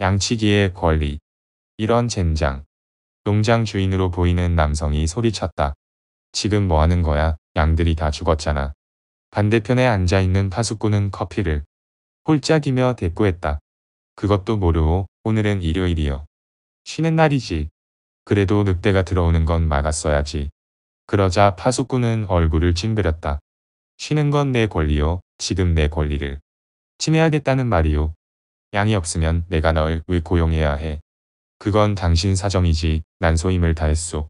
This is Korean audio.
양치기의 권리. 이런 젠장. 농장 주인으로 보이는 남성이 소리쳤다. 지금 뭐 하는 거야? 양들이 다 죽었잖아. 반대편에 앉아있는 파수꾼은 커피를 홀짝이며 대꾸했다. 그것도 모르고 오늘은 일요일이요. 쉬는 날이지. 그래도 늑대가 들어오는 건 막았어야지. 그러자 파수꾼은 얼굴을 찡그렸다. 쉬는 건 내 권리요. 지금 내 권리를 침해하겠다는 말이요. 양이 없으면 내가 널 왜 고용해야 해. 그건 당신 사정이지 난 소임을 다했소.